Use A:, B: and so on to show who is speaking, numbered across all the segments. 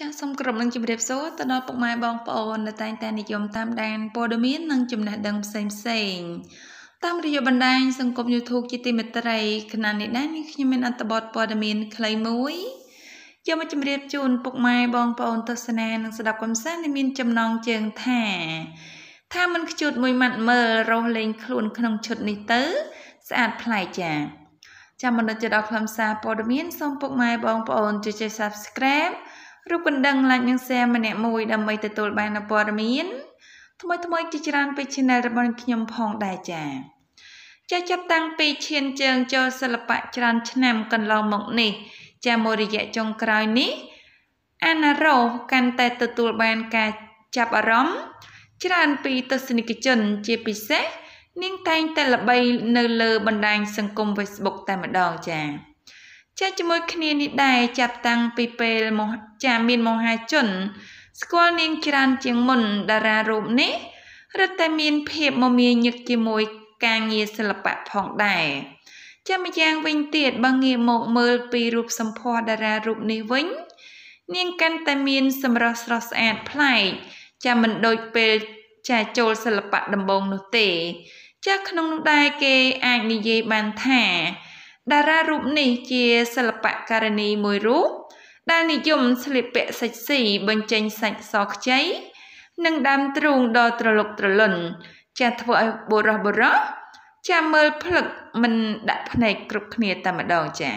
A: ចាសសូមគោរពនឹងជម្រាបសួរទៅដល់ពុកម៉ែបងប្អូននៅតែង តែនិយមតាមដានព័ត៌មាន និងចំណេះដឹងផ្សេងផ្សេងតាមរយៈបណ្ដាញសង្គម YouTube ជាទីមេត្រីគណៈនេះដែរនេះខ្ញុំមានអត្ថបទព័ត៌មានខ្លីមួយយកមកជម្រាបជូនពុកម៉ែបងប្អូនទស្សនានិងស្ដាប់កំសាន្តដែលមានចំណងជើងថាថាមិនខ្ជូតមួយម៉ាត់មើលរស់លេង ខ្លួនក្នុងឈុតនេះទៅស្អាតប្លែកចា៎ចាំមិនដល់ទៅដល់ខ្លឹមសារព័ត៌មានសូមពុកម៉ែបងប្អូនជួយចុច Subscribe ឬបណ្ដឹង like និង share ម្នាក់មួយដើម្បីទទួលបាននូវព័ត៌មានថ្មីៗជាច្រើនពី channel របស់ខ្ញុំផងដែរចា៎ចាចាប់តាំងពីឈានជើងចូលសិល្បៈច្រើនឆ្នាំកន្លងមកនេះចាមួយរយៈចុងក្រោយនេះអាណារ៉ូកាន់តែទទួលបានការចាប់អារម្មណ៍ច្រើនពីទស្សនិកជនជាពិសេសនាងតែងតែល្បីនៅលើបណ្ដាញសង្គម Facebook តែម្ដងចា៎ចេះជាមួយគ្នានេះដែរចាប់តាំងពីពេលមកចាមានមហាជន ស្គាល់នាងច្រើនជាងមុនតារារូបនេះរឹតតែមានភាពមមាញឹកជាមួយការងារសិល្បៈផងដែរចាំម្យ៉ាងវិញទៀតបើងាកមកមើលពីរូបសម្ផស្សតារារូបនេះវិញ នាងកាន់តែមានសម្រស់ស្រស់ស្អាតប្លែកចាមិនដូចពេលចាចូលសិល្បៈដំបងនោះទេ ចាក្នុងនោះដែរគេអាចនិយាយបានថាតារារូបនេះជាសិល្បករនីមួយរូបដែលនិយមស្លៀកពាក់សិចស៊ីបញ្ចេញសាច់សខ្ចីនិង ដើមទ្រូងដ៏ត្រលុកត្រលុនចាស់ធ្វើឲ្យបុរសបុរសចាំមើលផ្លឹកមិនដាក់ភ្នែកគ្រប់គ្នាតែម្ដងចា៎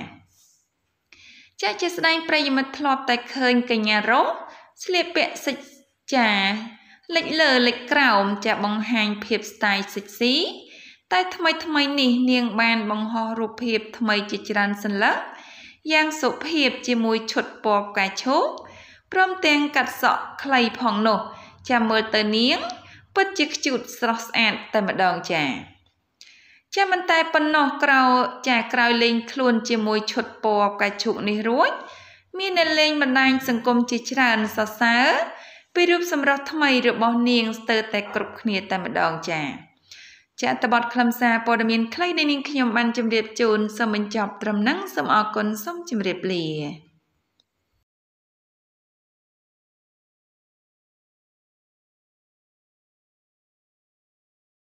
A: ចាស់ជាស្ដែងប្រិយមិត្តធ្លាប់តែឃើញ កញ្ញារ៉ូស្លៀកពាក់សិចចាលេចលើលេចក្រោម ចាស់បង្ហាញភាពស្ទាយសិចស៊ីតែថ្មីថ្មីនេះនាង បានបង្ហោះរូបភាពថ្មីជាច្រើនសន្លឹកយ៉ាងសុភាពជាមួយឈុតពណ៌ផ្កាឈូកព្រមទាំងកាត់សក់ខ្លីផងនោះចាំមើលទៅនាង ពិតជាខ្ជូតស្រស់ស្អាតតែម្ដងចា ចាមិនតែប៉ុណ្ណោះក្រោចាក្រោយលេង ខ្លួនជាមួយឈុតពណ៌ផ្កាឈូកនេះរួច មានអ្នកលេងបណ្ដាញសង្គមជាច្រើនសរសើរពីរូបសម្រស់ថ្មីរបស់នាងស្ទើរតែគ្រប់គ្នាតែម្ដងចា៎ចាត់តបតខ្លឹមសារព័ត៌មានខ្លីនៃនាងខ្ញុំបានជម្រាបជូនសូមបញ្ចប់ត្រឹមនឹងសូមអរគុណសូមជម្រាបលា